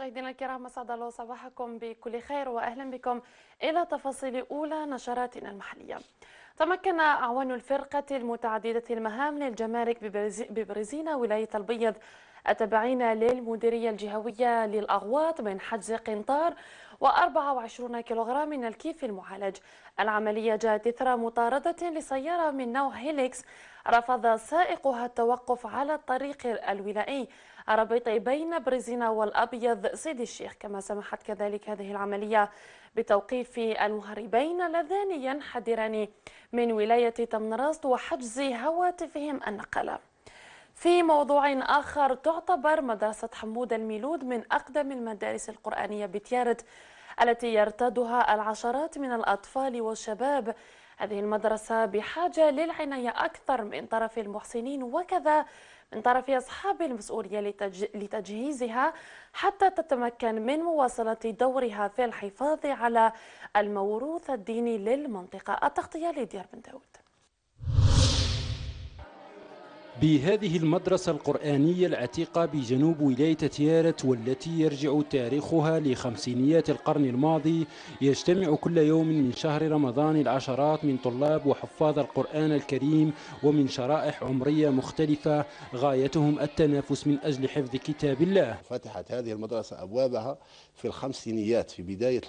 مشاهدينا الكرام اسعد الله صباحكم بكل خير واهلا بكم الى تفاصيل اولى نشراتنا المحليه. تمكن اعوان الفرقه المتعدده المهام للجمارك ببرزينا ولايه البيض التابعين للمديريه الجهويه للاغواط من حجز قنطار و24 كيلوغرام من الكيف المعالج العملية جاءت إثر مطاردة لسيارة من نوع هيليكس رفض سائقها التوقف على الطريق الولائي بين بريزينا والأبيض سيدي الشيخ كما سمحت كذلك هذه العملية بتوقيف المهربين اللذان ينحدران من ولاية تمنراست وحجز هواتفهم النقلة في موضوع آخر تعتبر مدرسة حمود الميلود من أقدم المدارس القرآنية بتيارت التي يرتادها العشرات من الأطفال والشباب هذه المدرسة بحاجة للعناية أكثر من طرف المحسنين وكذا من طرف أصحاب المسؤولية لتجهيزها حتى تتمكن من مواصلة دورها في الحفاظ على الموروث الديني للمنطقة التغطية لديار بن داود بهذه المدرسة القرآنية العتيقة بجنوب ولاية تيارة والتي يرجع تاريخها لخمسينيات القرن الماضي يجتمع كل يوم من شهر رمضان العشرات من طلاب وحفاظ القرآن الكريم ومن شرائح عمرية مختلفة غايتهم التنافس من أجل حفظ كتاب الله فتحت هذه المدرسة أبوابها في الخمسينيات في بداية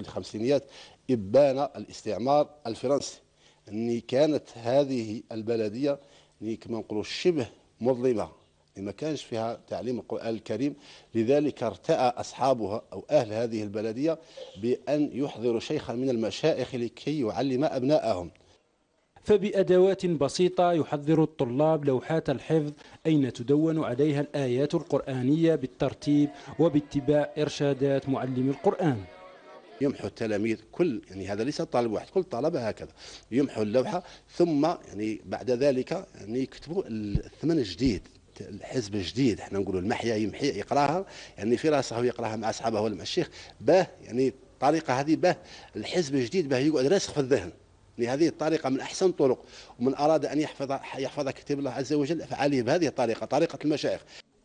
الخمسينيات إبان الاستعمار الفرنسي أن كانت هذه البلدية اللي كما نقولوا شبه مظلمه ما كانش فيها تعليم القرآن الكريم لذلك ارتأى أصحابها أو أهل هذه البلدية بأن يحضروا شيخا من المشايخ لكي يعلم ابنائهم فبأدوات بسيطة يحضر الطلاب لوحات الحفظ أين تدون عليها الآيات القرآنية بالترتيب وباتباع إرشادات معلم القرآن يمحو التلاميذ كل يعني هذا ليس طالب واحد كل طلبة هكذا يمحو اللوحة ثم يعني بعد ذلك يعني يكتبوا الثمن الجديد الحزب الجديد احنا نقولوا المحيا يمحي يقراها يعني في راسه يقراها مع اصحابه ولا مع الشيخ باه يعني الطريقه هذه باه الحزب الجديد باه يقعد راسخ في الذهن يعني هذه الطريقة من أحسن طرق ومن أراد أن يحفظ يحفظ كتاب الله عز وجل فعليه بهذه الطريقة طريقة المشايخ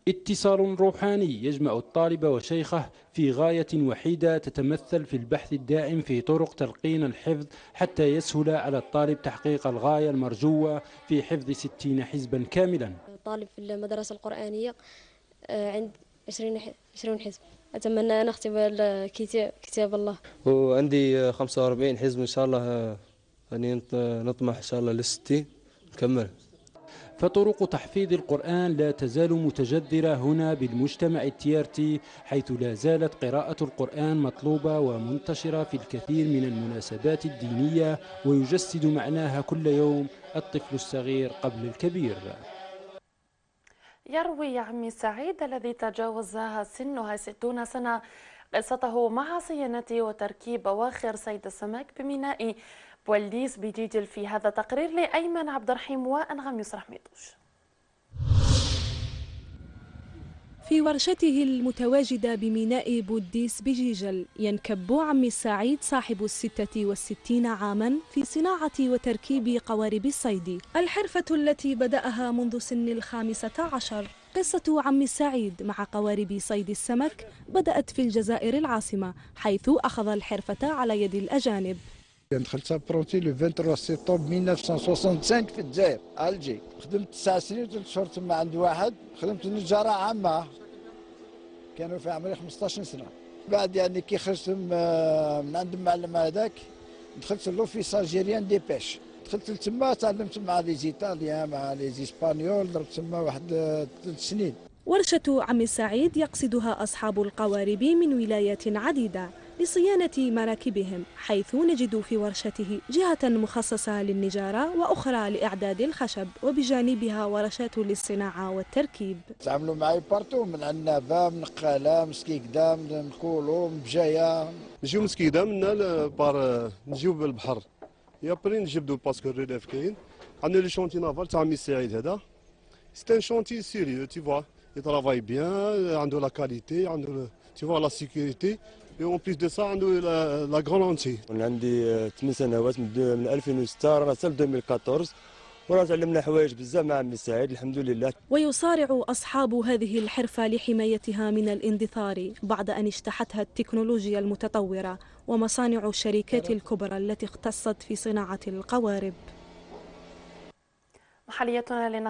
اتصال روحاني يجمع الطالب وشيخه في غاية وحيدة تتمثل في البحث الدائم في طرق تلقين الحفظ حتى يسهل على الطالب تحقيق الغاية المرجوة في حفظ ستين حزبا كاملا طالب في المدرسة القرآنية آه، عند عشرين حزب أتمنى أن أختم كتاب الله وعندي 45 حزب إن شاء الله يعني نطمح إن شاء الله للستين نكمل فطرق تحفيظ القرآن لا تزال متجذرة هنا بالمجتمع التيارتي حيث لا زالت قراءة القرآن مطلوبة ومنتشرة في الكثير من المناسبات الدينية ويجسد معناها كل يوم الطفل الصغير قبل الكبير يروي عمي سعيد الذي تجاوزها سنها 60 سنة قصته مع صيانة وتركيب أواخر صيد السمك بميناء والديس بجيجل في هذا التقرير لأيمن عبد الرحيم وأنغام يسرح ميطوش في ورشته المتواجدة بميناء بوديس بجيجل ينكب عمي السعيد صاحب الستة والستين عاما في صناعة وتركيب قوارب الصيد الحرفة التي بدأها منذ سن الخامسة عشر قصة عم السعيد مع قوارب صيد السمك بدأت في الجزائر العاصمة حيث أخذ الحرفة على يد الأجانب دخلت ابرونتي لو 23 سبتمبر 1965 في الجزائر الجي خدمت تسع سنين وثلاث شهور تما عند واحد خدمت نجارة عامة كانوا في عمري 15 سنة بعد يعني كي خرجت من عند المعلم هذاك دخلت لوفيس الجيريان دي بيش دخلت لتما تعلمت مع لي زيتاليان مع لي زيسبانيول ضربت تما واحد ثلاث سنين ورشة عم سعيد يقصدها أصحاب القوارب من ولايات عديدة لصيانة مراكبهم حيث نجد في ورشته جهة مخصصة للنجارة وأخرى لإعداد الخشب وبجانبها ورشات للصناعة والتركيب تعاملوا معي بارتو من عنابة من قالة من سكيكدا من كولو من بجاية نجيو من سكيكدا منا بار نجيو بالبحر يا بري نجبدو باسكو الريلاف كاين عندنا لي شونتي نافال تاع مي سعيد هذا سي ان شونتي سيريو تي فوا يترافاي بيان عنده لا كاليتي عنده تي فوا لا سيكوريتي Et en plus de ça, on a la garantie. On a 8 euh, سنوات من 2006 حتى 2014 وراه تعلمنا حوايج بزاف مع عمي سعيد الحمد لله ويصارع أصحاب هذه الحرفة لحمايتها من الاندثار بعد أن اجتاحتها التكنولوجيا المتطورة ومصانع الشركات الكبرى التي اختصت في صناعة القوارب محليتنا لنا